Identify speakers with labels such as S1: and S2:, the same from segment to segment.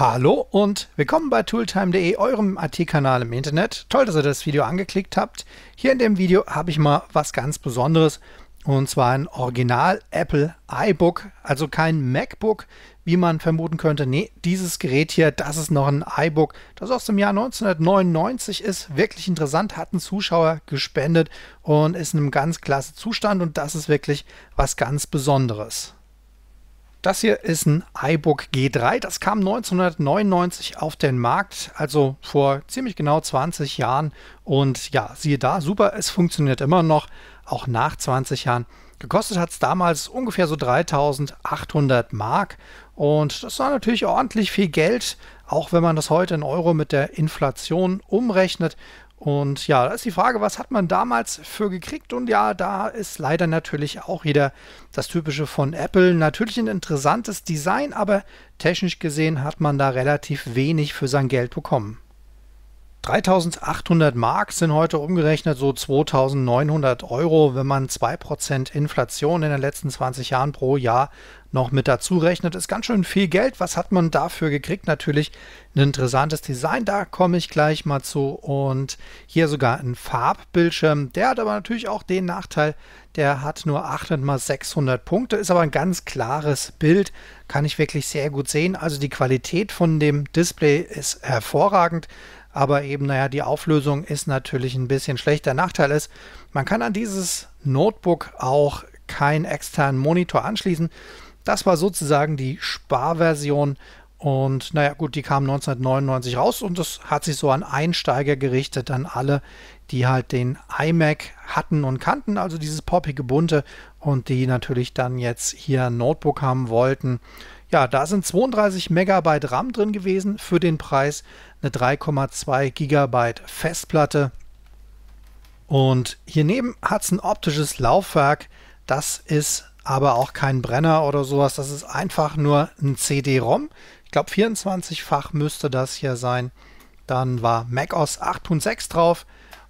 S1: Hallo und willkommen bei tooltime.de, eurem IT-Kanal im Internet. Toll, dass ihr das Video angeklickt habt. Hier in dem Video habe ich mal was ganz Besonderes und zwar ein Original Apple iBook, also kein MacBook, wie man vermuten könnte. Nee, dieses Gerät hier, das ist noch ein iBook, das aus dem Jahr 1999 ist. Wirklich interessant, hat ein Zuschauer gespendet und ist in einem ganz klasse Zustand und das ist wirklich was ganz Besonderes. Das hier ist ein iBook G3. Das kam 1999 auf den Markt, also vor ziemlich genau 20 Jahren. Und ja, siehe da, super, es funktioniert immer noch, auch nach 20 Jahren. Gekostet hat es damals ungefähr so 3800 Mark. Und das war natürlich ordentlich viel Geld, auch wenn man das heute in Euro mit der Inflation umrechnet. Und ja, da ist die Frage, was hat man damals für gekriegt? Und ja, da ist leider natürlich auch wieder das Typische von Apple. Natürlich ein interessantes Design, aber technisch gesehen hat man da relativ wenig für sein Geld bekommen. 3800 Mark sind heute umgerechnet so 2900 Euro, wenn man 2% Inflation in den letzten 20 Jahren pro Jahr noch mit dazu rechnet. Ist ganz schön viel Geld. Was hat man dafür gekriegt? Natürlich ein interessantes Design, da komme ich gleich mal zu. Und hier sogar ein Farbbildschirm. Der hat aber natürlich auch den Nachteil, der hat nur 800 mal 600 Punkte, ist aber ein ganz klares Bild, kann ich wirklich sehr gut sehen. Also die Qualität von dem Display ist hervorragend aber eben, naja, die Auflösung ist natürlich ein bisschen schlecht. Der Nachteil ist, man kann an dieses Notebook auch keinen externen Monitor anschließen. Das war sozusagen die Sparversion und naja, gut, die kam 1999 raus und das hat sich so an Einsteiger gerichtet, an alle, die halt den iMac hatten und kannten, also dieses poppige Bunte und die natürlich dann jetzt hier ein Notebook haben wollten. Ja, da sind 32 Megabyte RAM drin gewesen für den Preis eine 3,2 Gigabyte Festplatte. Und hier neben hat es ein optisches Laufwerk. Das ist aber auch kein Brenner oder sowas. Das ist einfach nur ein CD-ROM. Ich glaube 24-fach müsste das hier sein. Dann war macOS 8.6 drauf.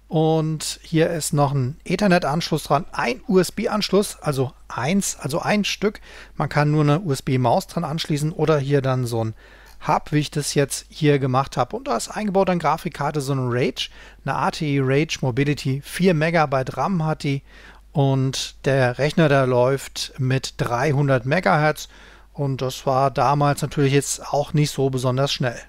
S1: Und hier ist noch ein Ethernet-Anschluss dran, ein USB-Anschluss, also eins, also ein Stück. Man kann nur eine USB-Maus dran anschließen oder hier dann so ein habe, wie ich das jetzt hier gemacht habe. Und da ist eingebaut an Grafikkarte so eine Rage, eine ATI Rage Mobility. 4 MB RAM hat die und der Rechner, der läuft mit 300 MHz. Und das war damals natürlich jetzt auch nicht so besonders schnell.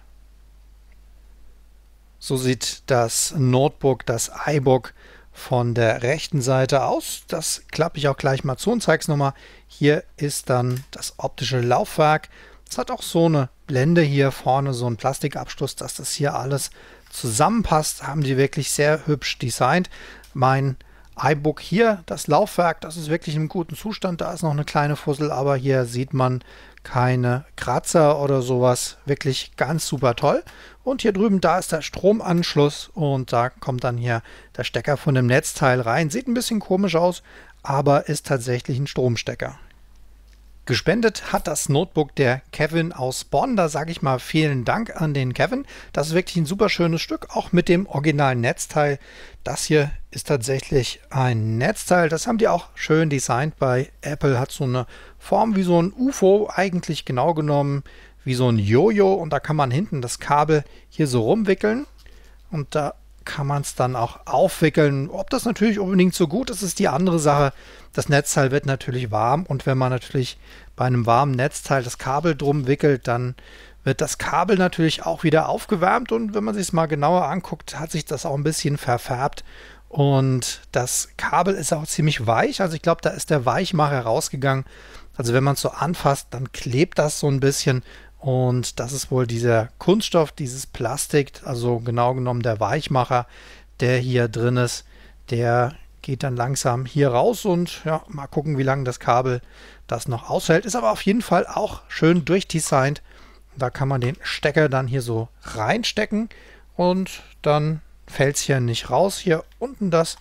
S1: So sieht das Notebook, das iBook von der rechten Seite aus. Das klappe ich auch gleich mal zu und zeige es nochmal. Hier ist dann das optische Laufwerk es hat auch so eine Blende hier vorne, so einen Plastikabschluss, dass das hier alles zusammenpasst. Haben die wirklich sehr hübsch designt. Mein iBook hier, das Laufwerk, das ist wirklich im guten Zustand. Da ist noch eine kleine Fussel, aber hier sieht man keine Kratzer oder sowas. Wirklich ganz super toll. Und hier drüben, da ist der Stromanschluss und da kommt dann hier der Stecker von dem Netzteil rein. Sieht ein bisschen komisch aus, aber ist tatsächlich ein Stromstecker. Gespendet hat das Notebook der Kevin aus Bonn. Da sage ich mal vielen Dank an den Kevin. Das ist wirklich ein super schönes Stück, auch mit dem originalen Netzteil. Das hier ist tatsächlich ein Netzteil. Das haben die auch schön designt bei Apple. Hat so eine Form wie so ein UFO, eigentlich genau genommen wie so ein Jojo. Und da kann man hinten das Kabel hier so rumwickeln. Und da kann man es dann auch aufwickeln. Ob das natürlich unbedingt so gut ist, ist die andere Sache. Das Netzteil wird natürlich warm und wenn man natürlich bei einem warmen Netzteil das Kabel drum wickelt, dann wird das Kabel natürlich auch wieder aufgewärmt und wenn man sich es mal genauer anguckt, hat sich das auch ein bisschen verfärbt und das Kabel ist auch ziemlich weich. Also ich glaube, da ist der Weichmacher rausgegangen. Also wenn man es so anfasst, dann klebt das so ein bisschen und das ist wohl dieser Kunststoff, dieses Plastik, also genau genommen der Weichmacher, der hier drin ist. Der geht dann langsam hier raus und ja, mal gucken, wie lange das Kabel das noch aushält. Ist aber auf jeden Fall auch schön durchdesignt. Da kann man den Stecker dann hier so reinstecken und dann fällt es hier nicht raus. Hier unten das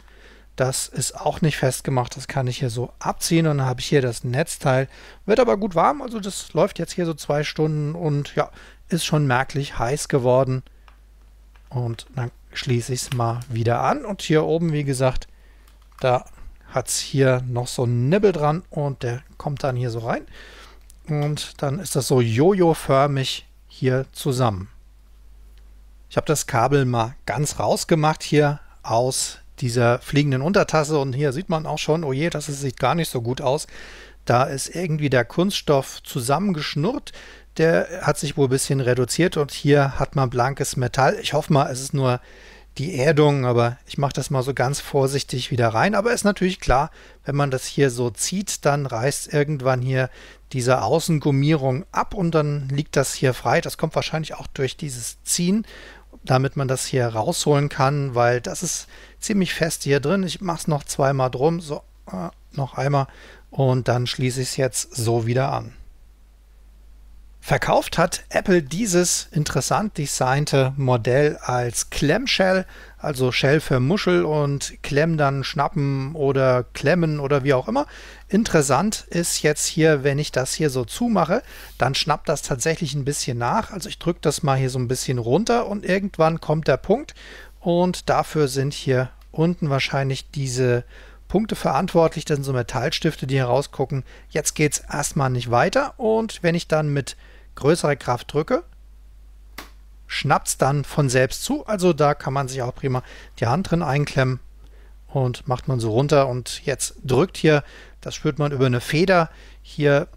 S1: das ist auch nicht festgemacht, das kann ich hier so abziehen und dann habe ich hier das Netzteil. Wird aber gut warm, also das läuft jetzt hier so zwei Stunden und ja, ist schon merklich heiß geworden. Und dann schließe ich es mal wieder an und hier oben, wie gesagt, da hat es hier noch so einen Nibbel dran und der kommt dann hier so rein. Und dann ist das so jojo-förmig hier zusammen. Ich habe das Kabel mal ganz rausgemacht hier aus dieser fliegenden Untertasse. Und hier sieht man auch schon, oh je, das sieht gar nicht so gut aus. Da ist irgendwie der Kunststoff zusammengeschnurrt. Der hat sich wohl ein bisschen reduziert und hier hat man blankes Metall. Ich hoffe mal, es ist nur die Erdung, aber ich mache das mal so ganz vorsichtig wieder rein. Aber ist natürlich klar, wenn man das hier so zieht, dann reißt irgendwann hier diese Außengummierung ab und dann liegt das hier frei. Das kommt wahrscheinlich auch durch dieses Ziehen, damit man das hier rausholen kann, weil das ist ziemlich fest hier drin. Ich mache es noch zweimal drum, so äh, noch einmal und dann schließe ich es jetzt so wieder an. Verkauft hat Apple dieses interessant designte Modell als Clamshell, also Shell für Muschel und Klemm dann schnappen oder klemmen oder wie auch immer. Interessant ist jetzt hier, wenn ich das hier so zumache, dann schnappt das tatsächlich ein bisschen nach. Also ich drücke das mal hier so ein bisschen runter und irgendwann kommt der Punkt, und dafür sind hier unten wahrscheinlich diese Punkte verantwortlich. Das sind so Metallstifte, die hier rausgucken. Jetzt geht es erstmal nicht weiter. Und wenn ich dann mit größerer Kraft drücke, schnappt es dann von selbst zu. Also da kann man sich auch prima die Hand drin einklemmen und macht man so runter. Und jetzt drückt hier, das spürt man über eine Feder, hier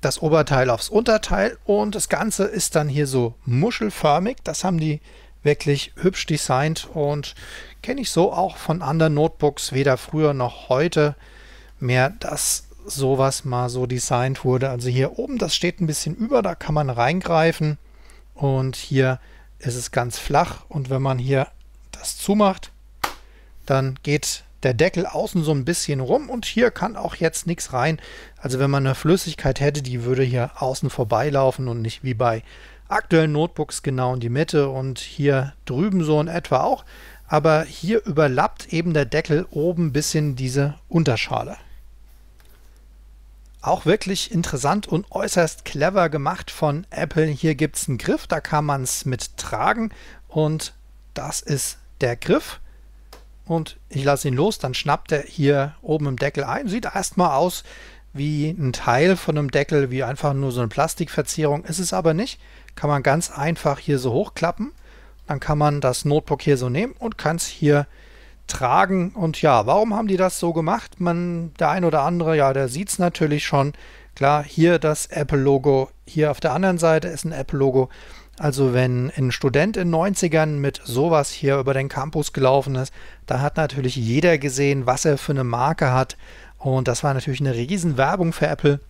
S1: das Oberteil aufs Unterteil. Und das Ganze ist dann hier so muschelförmig. Das haben die wirklich hübsch designt und kenne ich so auch von anderen Notebooks, weder früher noch heute mehr, dass sowas mal so designt wurde. Also hier oben, das steht ein bisschen über, da kann man reingreifen und hier ist es ganz flach und wenn man hier das zumacht, dann geht der Deckel außen so ein bisschen rum und hier kann auch jetzt nichts rein. Also wenn man eine Flüssigkeit hätte, die würde hier außen vorbeilaufen und nicht wie bei aktuellen Notebooks genau in die Mitte und hier drüben so in etwa auch. Aber hier überlappt eben der Deckel oben ein bisschen diese Unterschale. Auch wirklich interessant und äußerst clever gemacht von Apple. Hier gibt es einen Griff, da kann man es mit tragen und das ist der Griff. Und ich lasse ihn los, dann schnappt er hier oben im Deckel ein. Sieht erstmal aus wie ein Teil von einem Deckel, wie einfach nur so eine Plastikverzierung. Ist es aber nicht kann man ganz einfach hier so hochklappen. Dann kann man das Notebook hier so nehmen und kann es hier tragen. Und ja, warum haben die das so gemacht? Man, der ein oder andere, ja, der sieht es natürlich schon. Klar, hier das Apple-Logo, hier auf der anderen Seite ist ein Apple-Logo. Also wenn ein Student in den 90ern mit sowas hier über den Campus gelaufen ist, da hat natürlich jeder gesehen, was er für eine Marke hat. Und das war natürlich eine riesen Werbung für Apple.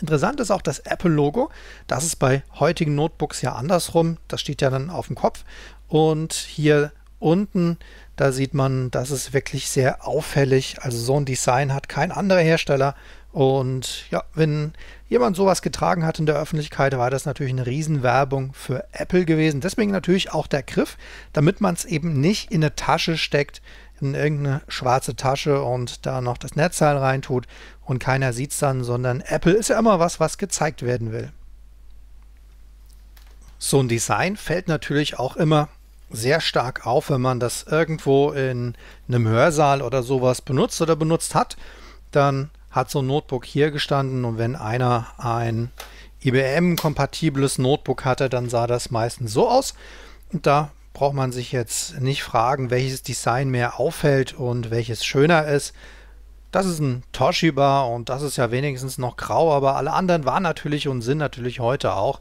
S1: Interessant ist auch das Apple-Logo. Das ist bei heutigen Notebooks ja andersrum. Das steht ja dann auf dem Kopf. Und hier unten, da sieht man, das ist wirklich sehr auffällig. Also so ein Design hat kein anderer Hersteller. Und ja, wenn jemand sowas getragen hat in der Öffentlichkeit, war das natürlich eine Riesenwerbung für Apple gewesen. Deswegen natürlich auch der Griff, damit man es eben nicht in eine Tasche steckt, in irgendeine schwarze Tasche und da noch das Netzteil reintut und keiner sieht es dann, sondern Apple ist ja immer was, was gezeigt werden will. So ein Design fällt natürlich auch immer sehr stark auf, wenn man das irgendwo in einem Hörsaal oder sowas benutzt oder benutzt hat. Dann hat so ein Notebook hier gestanden und wenn einer ein IBM-kompatibles Notebook hatte, dann sah das meistens so aus. Und da braucht man sich jetzt nicht fragen, welches Design mehr auffällt und welches schöner ist. Das ist ein Toshiba und das ist ja wenigstens noch grau, aber alle anderen waren natürlich und sind natürlich heute auch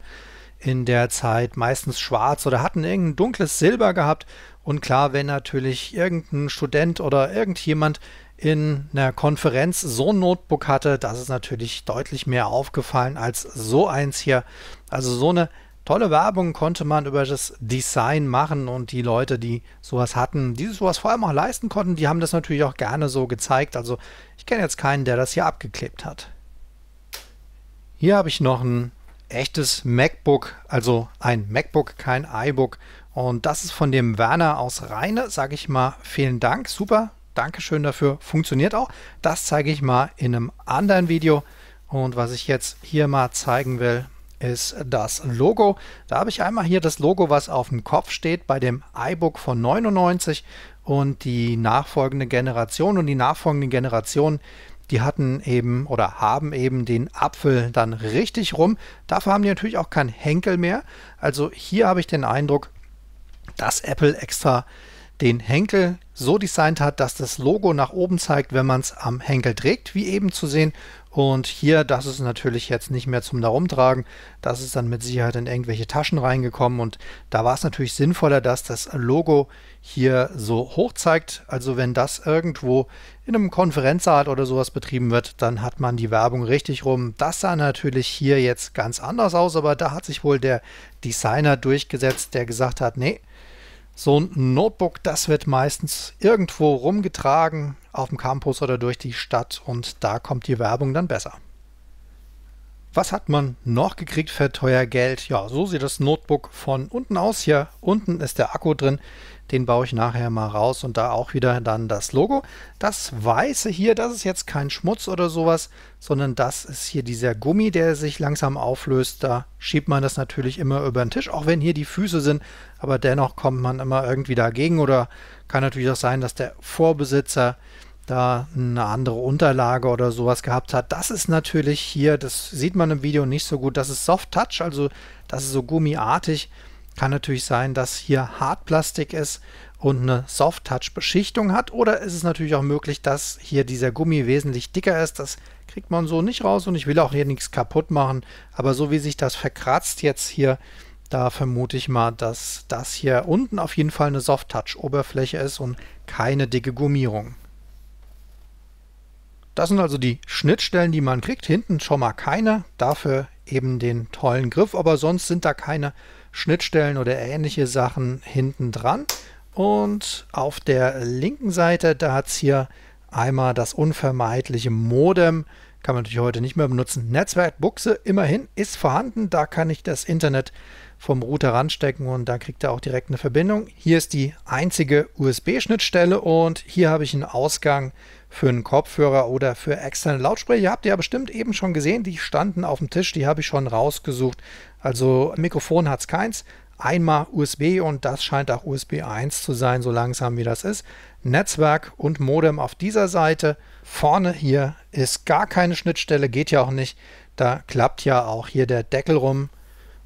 S1: in der Zeit meistens schwarz oder hatten irgendein dunkles Silber gehabt. Und klar, wenn natürlich irgendein Student oder irgendjemand in einer Konferenz so ein Notebook hatte, das ist natürlich deutlich mehr aufgefallen als so eins hier. Also so eine tolle Werbung konnte man über das Design machen und die Leute, die sowas hatten, die sowas vor allem auch leisten konnten, die haben das natürlich auch gerne so gezeigt. Also ich kenne jetzt keinen, der das hier abgeklebt hat. Hier habe ich noch ein echtes MacBook, also ein MacBook, kein iBook. Und das ist von dem Werner aus Rheine, sage ich mal, vielen Dank, super, Dankeschön dafür, funktioniert auch. Das zeige ich mal in einem anderen Video. Und was ich jetzt hier mal zeigen will, ist das Logo. Da habe ich einmal hier das Logo, was auf dem Kopf steht bei dem iBook von 99 und die nachfolgende Generation. Und die nachfolgenden Generationen, die hatten eben oder haben eben den Apfel dann richtig rum. Dafür haben die natürlich auch keinen Henkel mehr. Also hier habe ich den Eindruck, dass Apple extra den Henkel so designt hat, dass das Logo nach oben zeigt, wenn man es am Henkel trägt, wie eben zu sehen. Und hier, das ist natürlich jetzt nicht mehr zum Darumtragen. Das ist dann mit Sicherheit in irgendwelche Taschen reingekommen. Und da war es natürlich sinnvoller, dass das Logo hier so hoch zeigt. Also wenn das irgendwo in einem Konferenzsaal oder sowas betrieben wird, dann hat man die Werbung richtig rum. Das sah natürlich hier jetzt ganz anders aus, aber da hat sich wohl der Designer durchgesetzt, der gesagt hat, nee, so ein Notebook, das wird meistens irgendwo rumgetragen, auf dem Campus oder durch die Stadt und da kommt die Werbung dann besser. Was hat man noch gekriegt für teuer Geld? Ja, so sieht das Notebook von unten aus hier. Unten ist der Akku drin. Den baue ich nachher mal raus und da auch wieder dann das Logo. Das Weiße hier, das ist jetzt kein Schmutz oder sowas, sondern das ist hier dieser Gummi, der sich langsam auflöst. Da schiebt man das natürlich immer über den Tisch, auch wenn hier die Füße sind, aber dennoch kommt man immer irgendwie dagegen oder kann natürlich auch sein, dass der Vorbesitzer da eine andere Unterlage oder sowas gehabt hat. Das ist natürlich hier, das sieht man im Video nicht so gut, das ist Soft Touch, also das ist so gummiartig kann natürlich sein, dass hier Hartplastik ist und eine Soft-Touch-Beschichtung hat. Oder ist es natürlich auch möglich, dass hier dieser Gummi wesentlich dicker ist. Das kriegt man so nicht raus und ich will auch hier nichts kaputt machen. Aber so wie sich das verkratzt jetzt hier, da vermute ich mal, dass das hier unten auf jeden Fall eine Soft-Touch-Oberfläche ist und keine dicke Gummierung. Das sind also die Schnittstellen, die man kriegt. Hinten schon mal keine, dafür eben den tollen Griff, aber sonst sind da keine Schnittstellen oder ähnliche Sachen hinten dran. Und auf der linken Seite, da hat es hier einmal das unvermeidliche Modem. Kann man natürlich heute nicht mehr benutzen. Netzwerkbuchse immerhin ist vorhanden. Da kann ich das Internet vom Router ranstecken und da kriegt er auch direkt eine Verbindung. Hier ist die einzige USB-Schnittstelle und hier habe ich einen Ausgang für einen Kopfhörer oder für externe Lautsprecher. Habt ihr ja bestimmt eben schon gesehen, die standen auf dem Tisch, die habe ich schon rausgesucht. Also Mikrofon hat es keins. Einmal USB und das scheint auch USB 1 zu sein, so langsam wie das ist. Netzwerk und Modem auf dieser Seite. Vorne hier ist gar keine Schnittstelle, geht ja auch nicht. Da klappt ja auch hier der Deckel rum.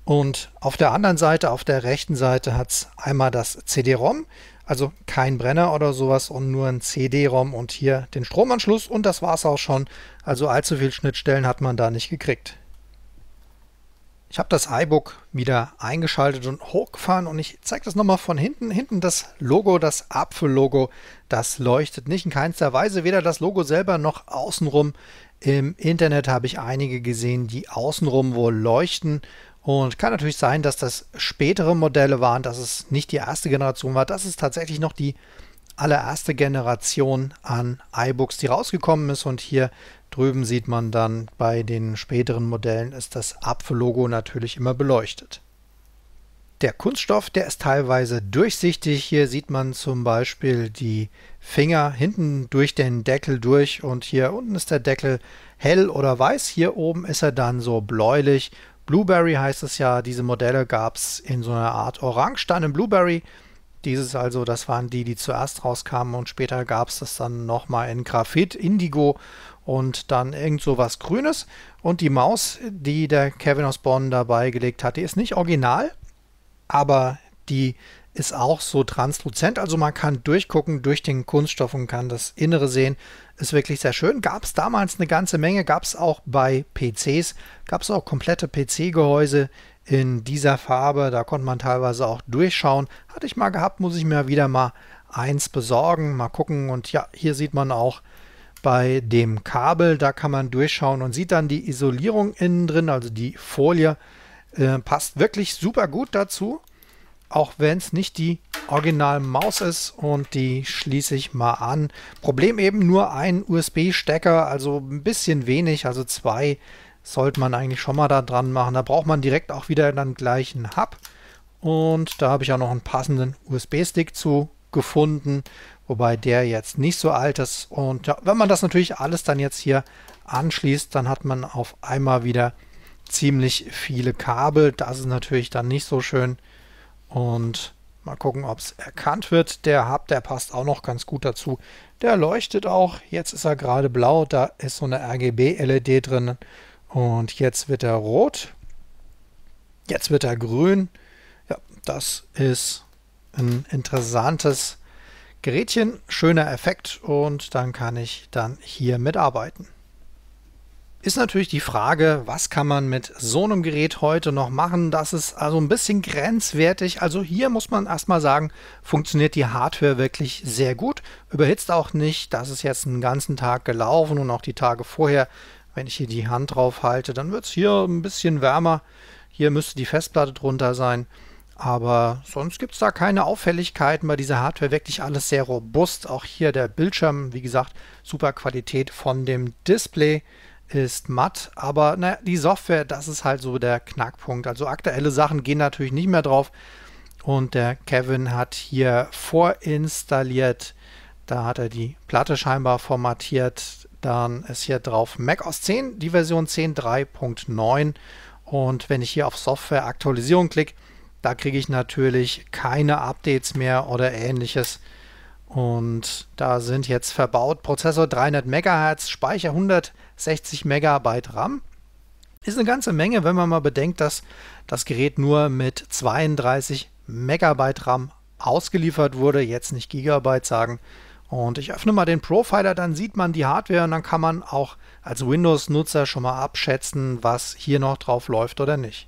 S1: Und auf der anderen Seite, auf der rechten Seite, hat es einmal das CD-ROM, also kein Brenner oder sowas und nur ein CD-ROM und hier den Stromanschluss und das war es auch schon. Also allzu viele Schnittstellen hat man da nicht gekriegt. Ich habe das iBook wieder eingeschaltet und hochgefahren und ich zeige das nochmal von hinten. Hinten das Logo, das Apfellogo, das leuchtet nicht in keinster Weise. Weder das Logo selber noch außenrum. Im Internet habe ich einige gesehen, die außenrum wohl leuchten. Und kann natürlich sein, dass das spätere Modelle waren, dass es nicht die erste Generation war, dass es tatsächlich noch die allererste Generation an iBooks, die rausgekommen ist. Und hier drüben sieht man dann bei den späteren Modellen ist das Apfel-Logo natürlich immer beleuchtet. Der Kunststoff, der ist teilweise durchsichtig. Hier sieht man zum Beispiel die Finger hinten durch den Deckel durch und hier unten ist der Deckel hell oder weiß. Hier oben ist er dann so bläulich. Blueberry heißt es ja, diese Modelle gab es in so einer Art Orange, dann im Blueberry. Dieses also, das waren die, die zuerst rauskamen und später gab es das dann nochmal in Graphit, Indigo und dann irgend so was Grünes. Und die Maus, die der Kevin Osborne dabei gelegt hat, die ist nicht original, aber die ist auch so transluzent, also man kann durchgucken durch den Kunststoff und kann das Innere sehen. Ist wirklich sehr schön. Gab es damals eine ganze Menge, gab es auch bei PCs, gab es auch komplette PC-Gehäuse, in dieser Farbe. Da konnte man teilweise auch durchschauen. Hatte ich mal gehabt, muss ich mir wieder mal eins besorgen. Mal gucken. Und ja, hier sieht man auch bei dem Kabel, da kann man durchschauen und sieht dann die Isolierung innen drin, also die Folie. Äh, passt wirklich super gut dazu, auch wenn es nicht die Original-Maus ist und die schließe ich mal an. Problem eben nur ein USB-Stecker, also ein bisschen wenig, also zwei sollte man eigentlich schon mal da dran machen. Da braucht man direkt auch wieder dann gleich einen Hub. Und da habe ich auch noch einen passenden USB-Stick zu gefunden, wobei der jetzt nicht so alt ist. Und ja, wenn man das natürlich alles dann jetzt hier anschließt, dann hat man auf einmal wieder ziemlich viele Kabel. Das ist natürlich dann nicht so schön. Und mal gucken, ob es erkannt wird. Der Hub, der passt auch noch ganz gut dazu. Der leuchtet auch. Jetzt ist er gerade blau. Da ist so eine RGB-LED drin. Und jetzt wird er rot. Jetzt wird er grün. Ja, das ist ein interessantes Gerätchen. Schöner Effekt und dann kann ich dann hier mitarbeiten. Ist natürlich die Frage, was kann man mit so einem Gerät heute noch machen? Das ist also ein bisschen grenzwertig. Also hier muss man erstmal sagen, funktioniert die Hardware wirklich sehr gut. Überhitzt auch nicht. Das ist jetzt einen ganzen Tag gelaufen und auch die Tage vorher wenn ich hier die Hand drauf halte, dann wird es hier ein bisschen wärmer. Hier müsste die Festplatte drunter sein. Aber sonst gibt es da keine Auffälligkeiten bei dieser Hardware. Wirklich alles sehr robust. Auch hier der Bildschirm, wie gesagt, super Qualität von dem Display ist matt. Aber naja, die Software, das ist halt so der Knackpunkt. Also aktuelle Sachen gehen natürlich nicht mehr drauf. Und der Kevin hat hier vorinstalliert da hat er die Platte scheinbar formatiert. Dann ist hier drauf Mac OS 10, die Version 10.3.9. Und wenn ich hier auf Software Aktualisierung klicke, da kriege ich natürlich keine Updates mehr oder ähnliches. Und da sind jetzt verbaut Prozessor 300 MHz, Speicher 160 MB RAM. Ist eine ganze Menge, wenn man mal bedenkt, dass das Gerät nur mit 32 MB RAM ausgeliefert wurde. Jetzt nicht Gigabyte sagen, und ich öffne mal den Profiler, dann sieht man die Hardware und dann kann man auch als Windows-Nutzer schon mal abschätzen, was hier noch drauf läuft oder nicht.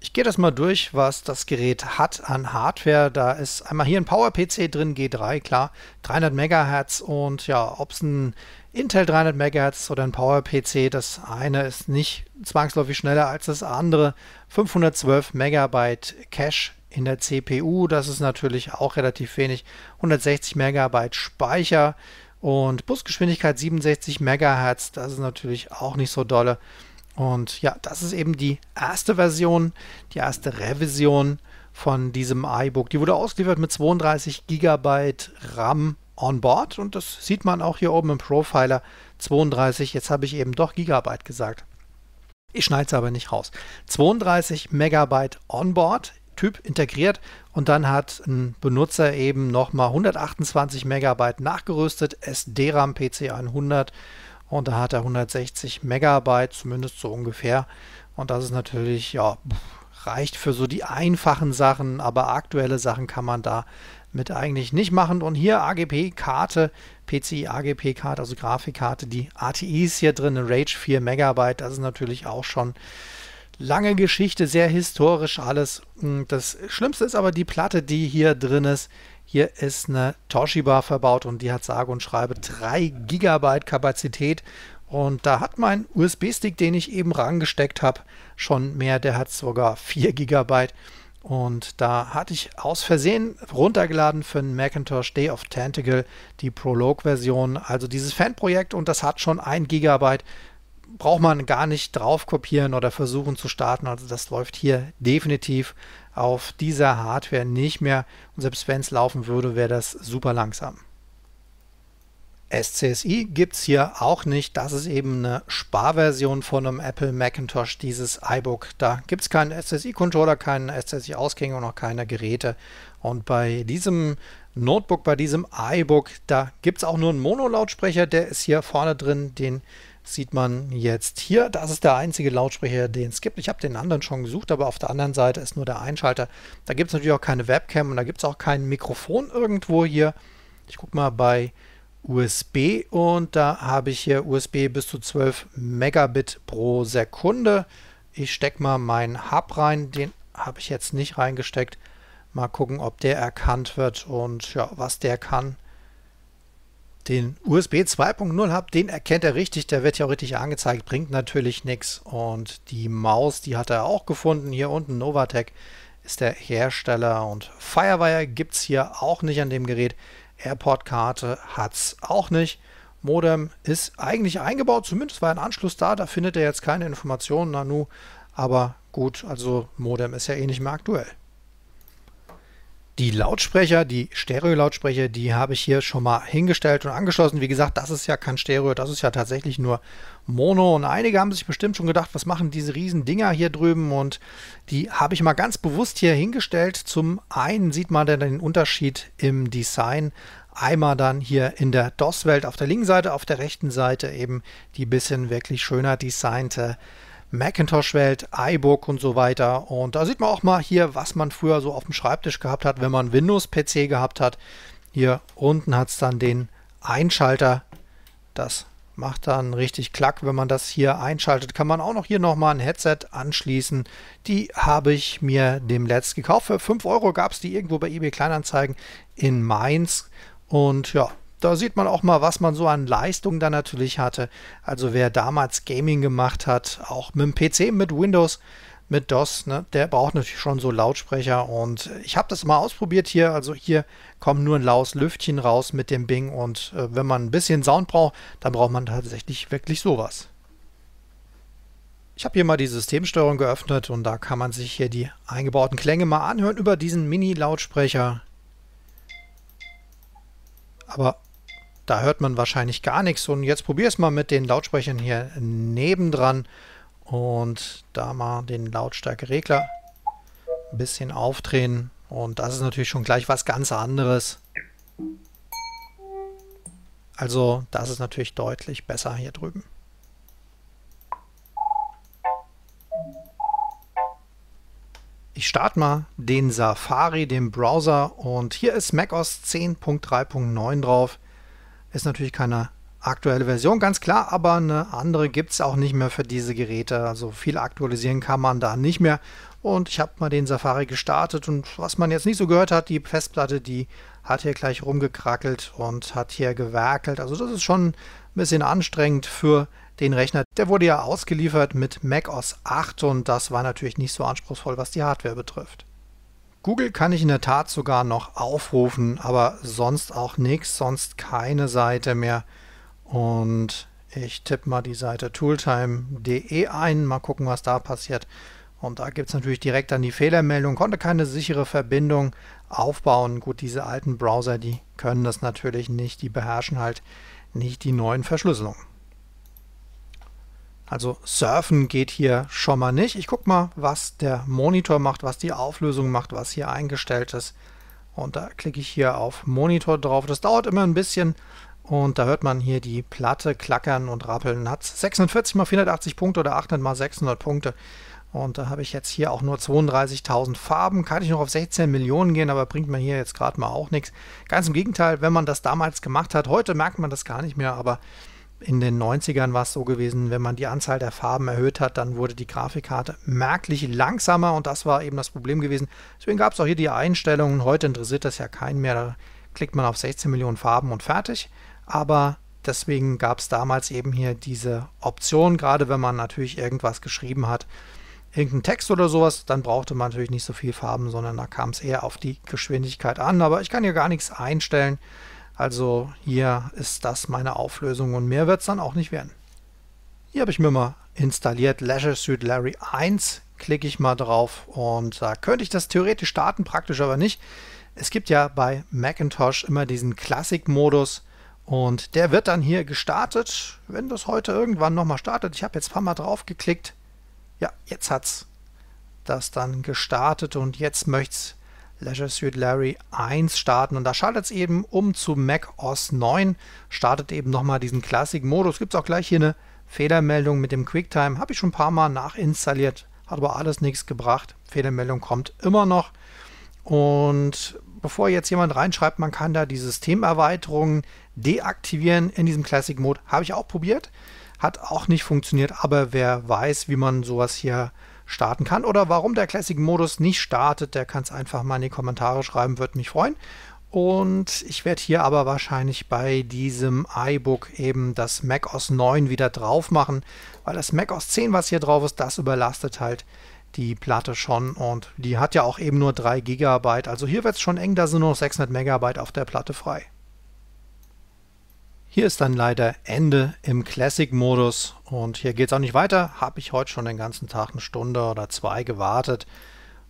S1: Ich gehe das mal durch, was das Gerät hat an Hardware. Da ist einmal hier ein Power-PC drin, G3, klar, 300 MHz und ja, ob es ein Intel 300 MHz oder ein Power-PC, das eine ist nicht zwangsläufig schneller als das andere. 512 MB Cache in der CPU. Das ist natürlich auch relativ wenig. 160 MB Speicher und Busgeschwindigkeit 67 MHz. Das ist natürlich auch nicht so dolle. Und ja, das ist eben die erste Version, die erste Revision von diesem iBook. Die wurde ausgeliefert mit 32 GB RAM on board und das sieht man auch hier oben im Profiler 32. Jetzt habe ich eben doch Gigabyte gesagt. Ich schneide es aber nicht raus. 32 Megabyte on board Typ integriert und dann hat ein Benutzer eben nochmal 128 Megabyte nachgerüstet, SDRAM PC 100 und da hat er 160 Megabyte, zumindest so ungefähr. Und das ist natürlich, ja, reicht für so die einfachen Sachen, aber aktuelle Sachen kann man da mit eigentlich nicht machen. Und hier AGP-Karte, PCI-AGP-Karte, also Grafikkarte, die ATI ist hier drin, eine Rage 4 Megabyte, das ist natürlich auch schon lange Geschichte, sehr historisch alles. Mm, das Schlimmste ist aber die Platte, die hier drin ist. Hier ist eine Toshiba verbaut und die hat sage und schreibe 3 GB Kapazität. Und da hat mein USB-Stick, den ich eben rangesteckt habe, schon mehr. Der hat sogar 4 GB. Und da hatte ich aus Versehen runtergeladen für einen Macintosh Day of Tentacle die Prologue-Version, also dieses Fanprojekt. Und das hat schon 1 Gigabyte braucht man gar nicht drauf kopieren oder versuchen zu starten. Also das läuft hier definitiv auf dieser Hardware nicht mehr. Und selbst wenn es laufen würde, wäre das super langsam. SCSI gibt es hier auch nicht. Das ist eben eine Sparversion von einem Apple Macintosh, dieses iBook. Da gibt es keinen SCSI-Controller, keinen SCSI-Ausgänge und auch keine Geräte. Und bei diesem Notebook, bei diesem iBook, da gibt es auch nur einen Mono-Lautsprecher. Der ist hier vorne drin, den sieht man jetzt hier. Das ist der einzige Lautsprecher, den es gibt. Ich habe den anderen schon gesucht, aber auf der anderen Seite ist nur der Einschalter. Da gibt es natürlich auch keine Webcam und da gibt es auch kein Mikrofon irgendwo hier. Ich gucke mal bei USB und da habe ich hier USB bis zu 12 Megabit pro Sekunde. Ich stecke mal meinen Hub rein, den habe ich jetzt nicht reingesteckt. Mal gucken, ob der erkannt wird und ja, was der kann den USB 2.0 habe, den erkennt er richtig, der wird ja auch richtig angezeigt, bringt natürlich nichts. Und die Maus, die hat er auch gefunden, hier unten Novatec ist der Hersteller und Firewire gibt es hier auch nicht an dem Gerät. AirPort-Karte hat es auch nicht. Modem ist eigentlich eingebaut, zumindest war ein Anschluss da, da findet er jetzt keine Informationen, Nanu. Aber gut, also Modem ist ja eh nicht mehr aktuell. Die Lautsprecher, die Stereo-Lautsprecher, die habe ich hier schon mal hingestellt und angeschlossen. Wie gesagt, das ist ja kein Stereo, das ist ja tatsächlich nur Mono. Und einige haben sich bestimmt schon gedacht, was machen diese riesen Dinger hier drüben? Und die habe ich mal ganz bewusst hier hingestellt. Zum einen sieht man dann den Unterschied im Design. Einmal dann hier in der DOS-Welt auf der linken Seite, auf der rechten Seite eben die bisschen wirklich schöner designte Macintosh-Welt, iBook und so weiter. Und da sieht man auch mal hier, was man früher so auf dem Schreibtisch gehabt hat, wenn man Windows-PC gehabt hat. Hier unten hat es dann den Einschalter. Das macht dann richtig Klack, wenn man das hier einschaltet. Kann man auch noch hier nochmal ein Headset anschließen. Die habe ich mir demnächst gekauft. Für 5 Euro gab es die irgendwo bei eBay Kleinanzeigen in Mainz. Und ja, da sieht man auch mal, was man so an Leistung da natürlich hatte. Also wer damals Gaming gemacht hat, auch mit dem PC, mit Windows, mit DOS, ne, der braucht natürlich schon so Lautsprecher. Und ich habe das mal ausprobiert hier. Also hier kommt nur ein laues Lüftchen raus mit dem Bing. Und äh, wenn man ein bisschen Sound braucht, dann braucht man tatsächlich wirklich sowas. Ich habe hier mal die Systemsteuerung geöffnet und da kann man sich hier die eingebauten Klänge mal anhören über diesen Mini-Lautsprecher. Aber da hört man wahrscheinlich gar nichts. Und jetzt probier es mal mit den Lautsprechern hier nebendran. Und da mal den Lautstärkeregler ein bisschen aufdrehen. Und das ist natürlich schon gleich was ganz anderes. Also das ist natürlich deutlich besser hier drüben. Ich starte mal den Safari, den Browser und hier ist macOS 10.3.9 drauf. Ist natürlich keine aktuelle Version, ganz klar, aber eine andere gibt es auch nicht mehr für diese Geräte. Also viel aktualisieren kann man da nicht mehr. Und ich habe mal den Safari gestartet und was man jetzt nicht so gehört hat, die Festplatte, die hat hier gleich rumgekrackelt und hat hier gewerkelt. Also das ist schon ein bisschen anstrengend für den Rechner. Der wurde ja ausgeliefert mit Mac OS 8 und das war natürlich nicht so anspruchsvoll, was die Hardware betrifft. Google kann ich in der Tat sogar noch aufrufen, aber sonst auch nichts, sonst keine Seite mehr. Und ich tippe mal die Seite tooltime.de ein, mal gucken, was da passiert. Und da gibt es natürlich direkt dann die Fehlermeldung, konnte keine sichere Verbindung aufbauen. Gut, diese alten Browser, die können das natürlich nicht, die beherrschen halt nicht die neuen Verschlüsselungen. Also surfen geht hier schon mal nicht. Ich gucke mal, was der Monitor macht, was die Auflösung macht, was hier eingestellt ist. Und da klicke ich hier auf Monitor drauf. Das dauert immer ein bisschen. Und da hört man hier die Platte klackern und rappeln. Hat 46 mal 480 Punkte oder 800 mal 600 Punkte. Und da habe ich jetzt hier auch nur 32.000 Farben. Kann ich noch auf 16 Millionen gehen, aber bringt mir hier jetzt gerade mal auch nichts. Ganz im Gegenteil, wenn man das damals gemacht hat, heute merkt man das gar nicht mehr, aber in den 90ern war es so gewesen, wenn man die Anzahl der Farben erhöht hat, dann wurde die Grafikkarte merklich langsamer und das war eben das Problem gewesen. Deswegen gab es auch hier die Einstellungen. Heute interessiert das ja keinen mehr. Da klickt man auf 16 Millionen Farben und fertig. Aber deswegen gab es damals eben hier diese Option, gerade wenn man natürlich irgendwas geschrieben hat, irgendeinen Text oder sowas, dann brauchte man natürlich nicht so viel Farben, sondern da kam es eher auf die Geschwindigkeit an. Aber ich kann hier gar nichts einstellen. Also hier ist das meine Auflösung und mehr wird es dann auch nicht werden. Hier habe ich mir mal installiert Leisure Suite Larry 1, klicke ich mal drauf und da könnte ich das theoretisch starten, praktisch aber nicht. Es gibt ja bei Macintosh immer diesen Classic-Modus und der wird dann hier gestartet, wenn das heute irgendwann nochmal startet. Ich habe jetzt ein paar Mal drauf geklickt. Ja, jetzt hat es das dann gestartet und jetzt möchte es Leisure Suite Larry 1 starten. Und da schaltet es eben um zu Mac OS 9. Startet eben nochmal diesen Classic-Modus. Gibt es auch gleich hier eine Fehlermeldung mit dem QuickTime. Habe ich schon ein paar Mal nachinstalliert. Hat aber alles nichts gebracht. Fehlermeldung kommt immer noch. Und bevor jetzt jemand reinschreibt, man kann da die Systemerweiterungen deaktivieren in diesem Classic Mode, habe ich auch probiert. Hat auch nicht funktioniert, aber wer weiß, wie man sowas hier starten kann oder warum der Classic-Modus nicht startet, der kann es einfach mal in die Kommentare schreiben, würde mich freuen. Und ich werde hier aber wahrscheinlich bei diesem iBook eben das Mac OS 9 wieder drauf machen, weil das Mac OS 10, was hier drauf ist, das überlastet halt die Platte schon und die hat ja auch eben nur 3 GB. Also hier wird es schon eng, da sind nur noch 600 MB auf der Platte frei. Hier ist dann leider Ende im Classic-Modus und hier geht es auch nicht weiter. Habe ich heute schon den ganzen Tag eine Stunde oder zwei gewartet.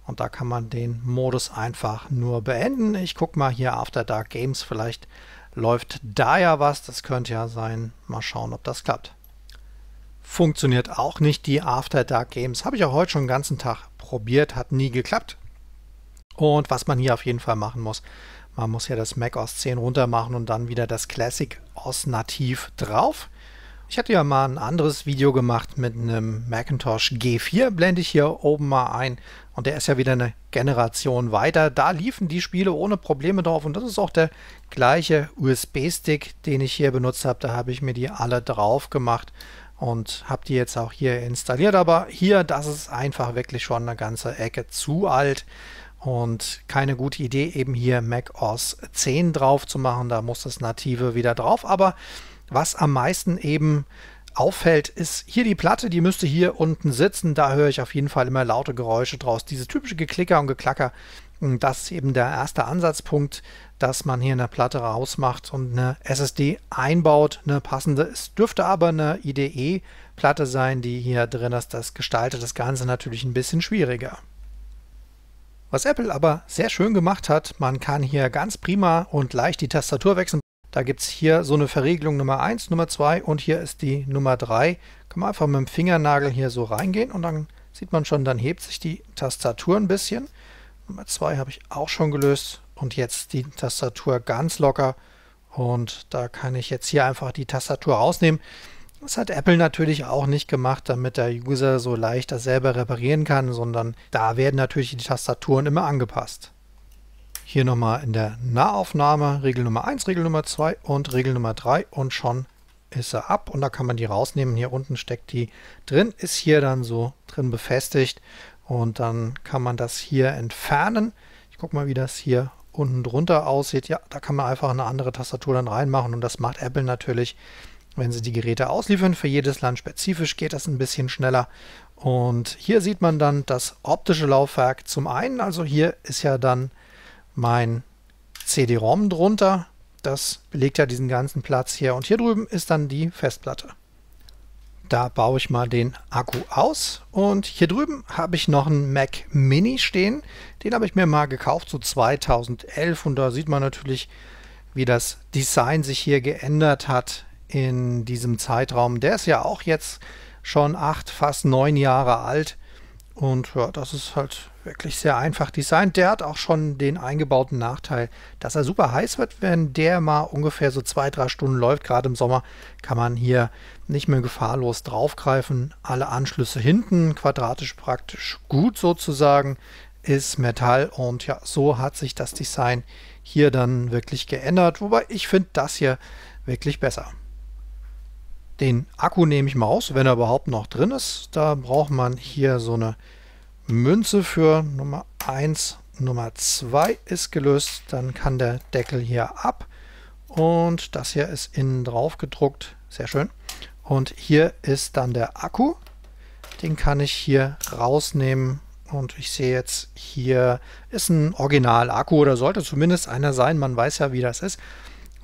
S1: Und da kann man den Modus einfach nur beenden. Ich gucke mal hier After Dark Games, vielleicht läuft da ja was. Das könnte ja sein. Mal schauen, ob das klappt. Funktioniert auch nicht die After Dark Games. Habe ich auch heute schon den ganzen Tag probiert, hat nie geklappt. Und was man hier auf jeden Fall machen muss, man muss ja das Mac OS 10 runter machen und dann wieder das Classic OS nativ drauf. Ich hatte ja mal ein anderes Video gemacht mit einem Macintosh G4, blende ich hier oben mal ein. Und der ist ja wieder eine Generation weiter. Da liefen die Spiele ohne Probleme drauf. Und das ist auch der gleiche USB-Stick, den ich hier benutzt habe. Da habe ich mir die alle drauf gemacht und habe die jetzt auch hier installiert. Aber hier, das ist einfach wirklich schon eine ganze Ecke zu alt. Und keine gute Idee, eben hier Mac OS 10 drauf zu machen. Da muss das Native wieder drauf. Aber was am meisten eben auffällt, ist hier die Platte, die müsste hier unten sitzen. Da höre ich auf jeden Fall immer laute Geräusche draus. Diese typische Geklicker und Geklacker, hm, das ist eben der erste Ansatzpunkt, dass man hier eine Platte rausmacht und eine SSD einbaut, eine passende. Es dürfte aber eine IDE-Platte sein, die hier drin ist. Das gestaltet das Ganze natürlich ein bisschen schwieriger. Was Apple aber sehr schön gemacht hat, man kann hier ganz prima und leicht die Tastatur wechseln. Da gibt es hier so eine Verriegelung Nummer 1, Nummer 2 und hier ist die Nummer 3. Kann man einfach mit dem Fingernagel hier so reingehen und dann sieht man schon, dann hebt sich die Tastatur ein bisschen. Nummer 2 habe ich auch schon gelöst und jetzt die Tastatur ganz locker und da kann ich jetzt hier einfach die Tastatur rausnehmen. Das hat Apple natürlich auch nicht gemacht, damit der User so leicht das selber reparieren kann, sondern da werden natürlich die Tastaturen immer angepasst. Hier nochmal in der Nahaufnahme Regel Nummer 1, Regel Nummer 2 und Regel Nummer 3 und schon ist er ab und da kann man die rausnehmen. Hier unten steckt die drin, ist hier dann so drin befestigt und dann kann man das hier entfernen. Ich gucke mal, wie das hier unten drunter aussieht. Ja, da kann man einfach eine andere Tastatur dann reinmachen und das macht Apple natürlich wenn sie die Geräte ausliefern. Für jedes Land spezifisch geht das ein bisschen schneller. Und hier sieht man dann das optische Laufwerk zum einen. Also hier ist ja dann mein CD-ROM drunter. Das belegt ja diesen ganzen Platz hier. Und hier drüben ist dann die Festplatte. Da baue ich mal den Akku aus. Und hier drüben habe ich noch einen Mac Mini stehen. Den habe ich mir mal gekauft, so 2011. Und da sieht man natürlich, wie das Design sich hier geändert hat in diesem Zeitraum. Der ist ja auch jetzt schon acht, fast neun Jahre alt. Und ja, das ist halt wirklich sehr einfach designt. Der hat auch schon den eingebauten Nachteil, dass er super heiß wird, wenn der mal ungefähr so zwei, drei Stunden läuft. Gerade im Sommer kann man hier nicht mehr gefahrlos draufgreifen. Alle Anschlüsse hinten, quadratisch praktisch gut sozusagen, ist Metall. Und ja, so hat sich das Design hier dann wirklich geändert. Wobei ich finde das hier wirklich besser. Den Akku nehme ich mal aus, wenn er überhaupt noch drin ist. Da braucht man hier so eine Münze für Nummer 1. Nummer 2 ist gelöst. Dann kann der Deckel hier ab. Und das hier ist innen drauf gedruckt. Sehr schön. Und hier ist dann der Akku. Den kann ich hier rausnehmen. Und ich sehe jetzt, hier ist ein Original-Akku oder sollte zumindest einer sein. Man weiß ja, wie das ist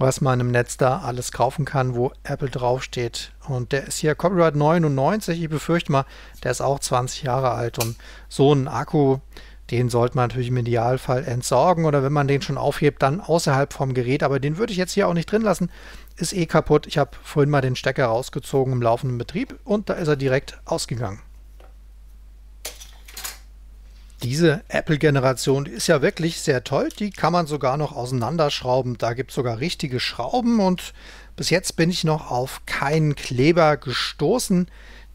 S1: was man im Netz da alles kaufen kann, wo Apple draufsteht. Und der ist hier Copyright 99. Ich befürchte mal, der ist auch 20 Jahre alt. Und so ein Akku, den sollte man natürlich im Idealfall entsorgen oder wenn man den schon aufhebt, dann außerhalb vom Gerät. Aber den würde ich jetzt hier auch nicht drin lassen. Ist eh kaputt. Ich habe vorhin mal den Stecker rausgezogen im laufenden Betrieb und da ist er direkt ausgegangen. Diese Apple-Generation ist ja wirklich sehr toll. Die kann man sogar noch auseinanderschrauben. Da gibt es sogar richtige Schrauben und bis jetzt bin ich noch auf keinen Kleber gestoßen,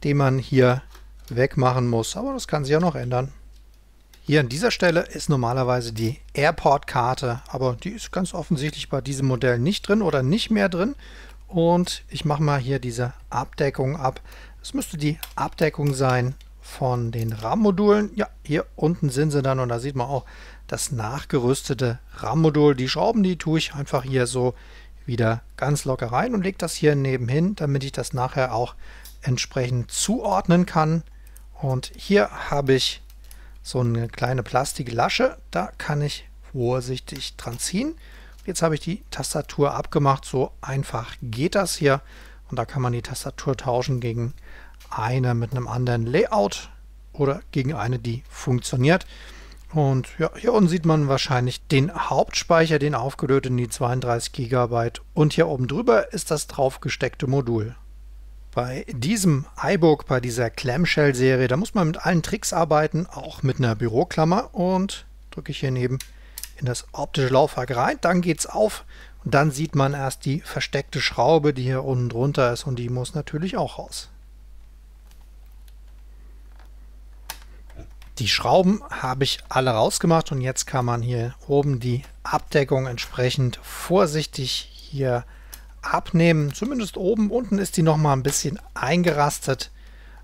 S1: den man hier wegmachen muss. Aber das kann sich ja noch ändern. Hier an dieser Stelle ist normalerweise die Airport-Karte, aber die ist ganz offensichtlich bei diesem Modell nicht drin oder nicht mehr drin. Und ich mache mal hier diese Abdeckung ab. Es müsste die Abdeckung sein von den RAM-Modulen. Ja, hier unten sind sie dann und da sieht man auch das nachgerüstete RAM-Modul. Die Schrauben, die tue ich einfach hier so wieder ganz locker rein und lege das hier nebenhin, damit ich das nachher auch entsprechend zuordnen kann. Und hier habe ich so eine kleine Plastiklasche, da kann ich vorsichtig dran ziehen. Jetzt habe ich die Tastatur abgemacht, so einfach geht das hier. Und da kann man die Tastatur tauschen gegen eine mit einem anderen Layout oder gegen eine, die funktioniert. Und ja, hier unten sieht man wahrscheinlich den Hauptspeicher, den aufgelöteten, die 32 GB. Und hier oben drüber ist das draufgesteckte Modul. Bei diesem iBook, bei dieser Clamshell-Serie, da muss man mit allen Tricks arbeiten, auch mit einer Büroklammer. Und drücke ich hier neben in das optische Laufwerk rein, dann geht es auf und dann sieht man erst die versteckte Schraube, die hier unten drunter ist und die muss natürlich auch raus. Die Schrauben habe ich alle rausgemacht und jetzt kann man hier oben die Abdeckung entsprechend vorsichtig hier abnehmen. Zumindest oben. Unten ist die nochmal ein bisschen eingerastet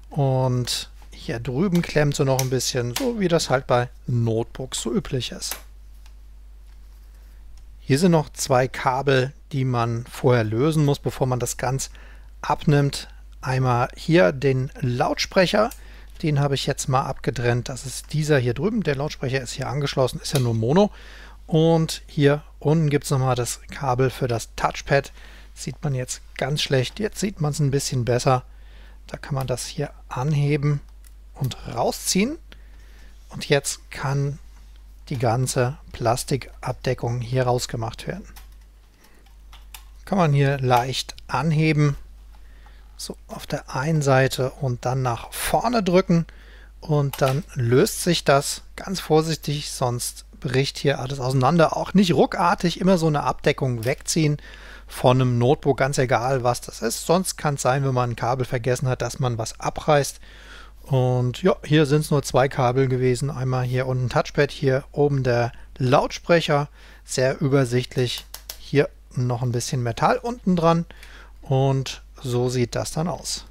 S1: und hier drüben klemmt sie noch ein bisschen, so wie das halt bei Notebooks so üblich ist. Hier sind noch zwei Kabel, die man vorher lösen muss, bevor man das Ganze abnimmt. Einmal hier den Lautsprecher. Den habe ich jetzt mal abgetrennt. Das ist dieser hier drüben. Der Lautsprecher ist hier angeschlossen, ist ja nur Mono. Und hier unten gibt es nochmal das Kabel für das Touchpad. sieht man jetzt ganz schlecht. Jetzt sieht man es ein bisschen besser. Da kann man das hier anheben und rausziehen. Und jetzt kann die ganze Plastikabdeckung hier rausgemacht werden. Kann man hier leicht anheben so auf der einen Seite und dann nach vorne drücken und dann löst sich das ganz vorsichtig, sonst bricht hier alles auseinander. Auch nicht ruckartig, immer so eine Abdeckung wegziehen von einem Notebook, ganz egal was das ist. Sonst kann es sein, wenn man ein Kabel vergessen hat, dass man was abreißt. Und ja, hier sind es nur zwei Kabel gewesen. Einmal hier unten Touchpad, hier oben der Lautsprecher. Sehr übersichtlich. Hier noch ein bisschen Metall unten dran. Und so sieht das dann aus.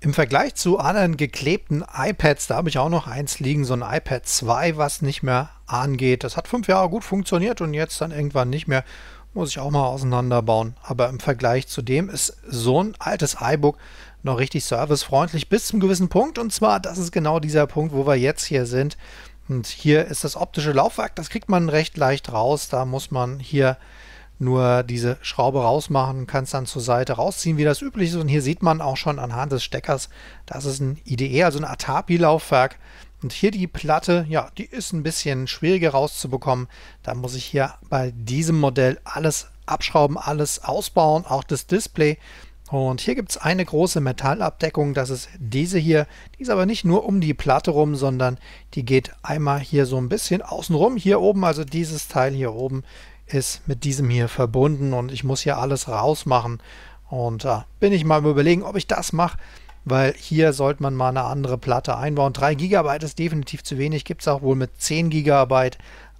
S1: Im Vergleich zu anderen geklebten iPads, da habe ich auch noch eins liegen, so ein iPad 2, was nicht mehr angeht. Das hat fünf Jahre gut funktioniert und jetzt dann irgendwann nicht mehr. Muss ich auch mal auseinanderbauen. Aber im Vergleich zu dem ist so ein altes iBook noch richtig servicefreundlich bis zum gewissen Punkt. Und zwar, das ist genau dieser Punkt, wo wir jetzt hier sind. Und hier ist das optische Laufwerk, das kriegt man recht leicht raus. Da muss man hier nur diese Schraube rausmachen und kannst dann zur Seite rausziehen, wie das üblich ist. Und hier sieht man auch schon anhand des Steckers, das ist ein IDE, also ein Atapi-Laufwerk. Und hier die Platte, ja, die ist ein bisschen schwieriger rauszubekommen. Da muss ich hier bei diesem Modell alles abschrauben, alles ausbauen, auch das Display. Und hier gibt es eine große Metallabdeckung, das ist diese hier. Die ist aber nicht nur um die Platte rum, sondern die geht einmal hier so ein bisschen außen rum, hier oben, also dieses Teil hier oben ist mit diesem hier verbunden und ich muss hier alles rausmachen. Und da äh, bin ich mal überlegen, ob ich das mache, weil hier sollte man mal eine andere Platte einbauen. 3 GB ist definitiv zu wenig, gibt es auch wohl mit 10 GB,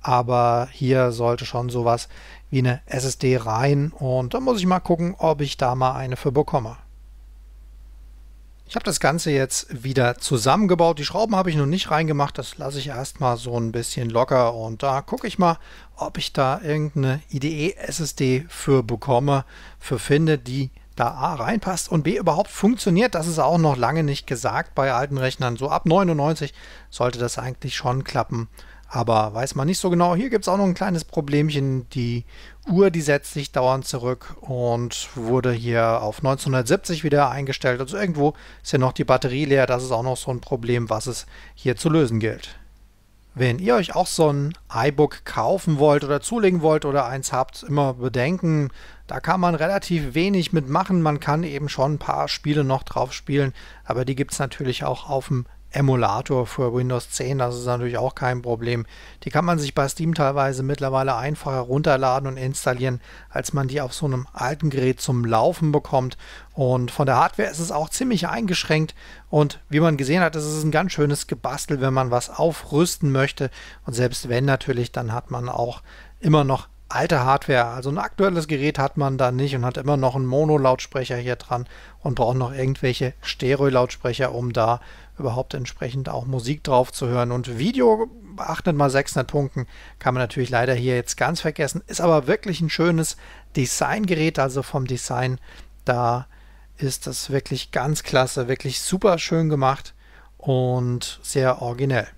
S1: aber hier sollte schon sowas wie eine SSD rein und da muss ich mal gucken, ob ich da mal eine für bekomme. Ich habe das Ganze jetzt wieder zusammengebaut. Die Schrauben habe ich noch nicht reingemacht. Das lasse ich erstmal so ein bisschen locker und da gucke ich mal, ob ich da irgendeine IDE-SSD für bekomme, für finde, die da A reinpasst und B überhaupt funktioniert. Das ist auch noch lange nicht gesagt bei alten Rechnern. So ab 99 sollte das eigentlich schon klappen. Aber weiß man nicht so genau. Hier gibt es auch noch ein kleines Problemchen. Die Uhr, die setzt sich dauernd zurück und wurde hier auf 1970 wieder eingestellt. Also irgendwo ist ja noch die Batterie leer. Das ist auch noch so ein Problem, was es hier zu lösen gilt. Wenn ihr euch auch so ein iBook kaufen wollt oder zulegen wollt oder eins habt, immer bedenken, da kann man relativ wenig mitmachen. Man kann eben schon ein paar Spiele noch drauf spielen, aber die gibt es natürlich auch auf dem Emulator für Windows 10, das ist natürlich auch kein Problem. Die kann man sich bei Steam teilweise mittlerweile einfacher runterladen und installieren, als man die auf so einem alten Gerät zum Laufen bekommt. Und von der Hardware ist es auch ziemlich eingeschränkt. Und wie man gesehen hat, ist es ein ganz schönes Gebastel, wenn man was aufrüsten möchte. Und selbst wenn natürlich, dann hat man auch immer noch alte Hardware. Also ein aktuelles Gerät hat man da nicht und hat immer noch einen Mono-Lautsprecher hier dran und braucht noch irgendwelche Stereo-Lautsprecher, um da überhaupt entsprechend auch Musik drauf zu hören. Und Video beachtet mal 600 Punkten, kann man natürlich leider hier jetzt ganz vergessen, ist aber wirklich ein schönes Designgerät, also vom Design, da ist das wirklich ganz klasse, wirklich super schön gemacht und sehr originell.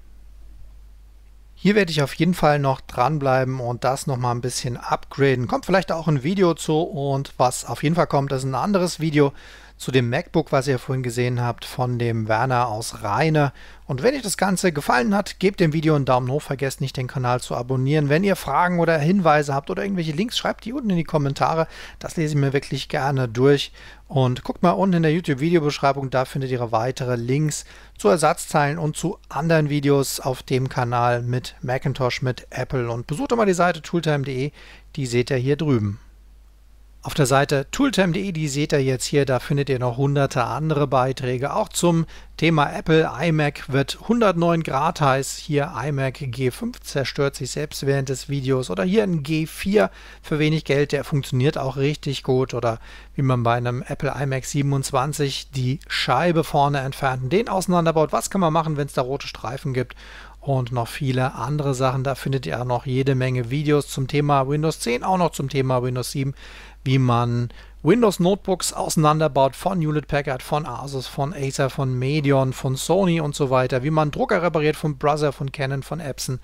S1: Hier werde ich auf jeden Fall noch dranbleiben und das nochmal ein bisschen upgraden. Kommt vielleicht auch ein Video zu und was auf jeden Fall kommt, ist ein anderes Video zu dem MacBook, was ihr vorhin gesehen habt, von dem Werner aus Rheine. Und wenn euch das Ganze gefallen hat, gebt dem Video einen Daumen hoch, vergesst nicht den Kanal zu abonnieren. Wenn ihr Fragen oder Hinweise habt oder irgendwelche Links, schreibt die unten in die Kommentare. Das lese ich mir wirklich gerne durch. Und guckt mal unten in der YouTube-Videobeschreibung, da findet ihr weitere Links zu Ersatzteilen und zu anderen Videos auf dem Kanal mit Macintosh, mit Apple. Und besucht doch mal die Seite tooltime.de, die seht ihr hier drüben. Auf der Seite tooltime.de, die seht ihr jetzt hier, da findet ihr noch hunderte andere Beiträge, auch zum Thema Apple. iMac wird 109 Grad heiß, hier iMac G5 zerstört sich selbst während des Videos oder hier ein G4 für wenig Geld, der funktioniert auch richtig gut oder wie man bei einem Apple iMac 27 die Scheibe vorne entfernt und den auseinanderbaut. Was kann man machen, wenn es da rote Streifen gibt? und noch viele andere Sachen. Da findet ihr auch noch jede Menge Videos zum Thema Windows 10, auch noch zum Thema Windows 7, wie man Windows Notebooks auseinanderbaut von Hewlett Packard, von Asus, von Acer, von Medion, von Sony und so weiter, wie man Drucker repariert, von Brother, von Canon, von Epson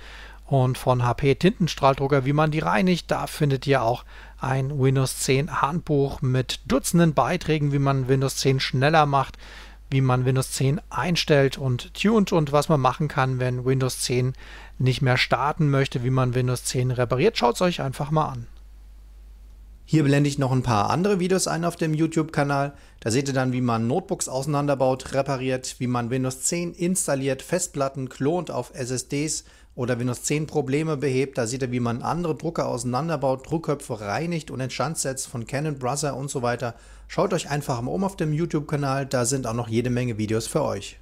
S1: und von HP Tintenstrahldrucker, wie man die reinigt. Da findet ihr auch ein Windows 10 Handbuch mit Dutzenden Beiträgen, wie man Windows 10 schneller macht, wie man Windows 10 einstellt und tunt und was man machen kann, wenn Windows 10 nicht mehr starten möchte, wie man Windows 10 repariert. Schaut es euch einfach mal an. Hier blende ich noch ein paar andere Videos ein auf dem YouTube-Kanal. Da seht ihr dann, wie man Notebooks auseinanderbaut, repariert, wie man Windows 10 installiert, Festplatten klont auf SSDs, oder Windows 10 Probleme behebt. Da seht ihr, wie man andere Drucker auseinanderbaut, Druckköpfe reinigt und instand setzt von Canon, Brother und so weiter. Schaut euch einfach mal um auf dem YouTube-Kanal, da sind auch noch jede Menge Videos für euch.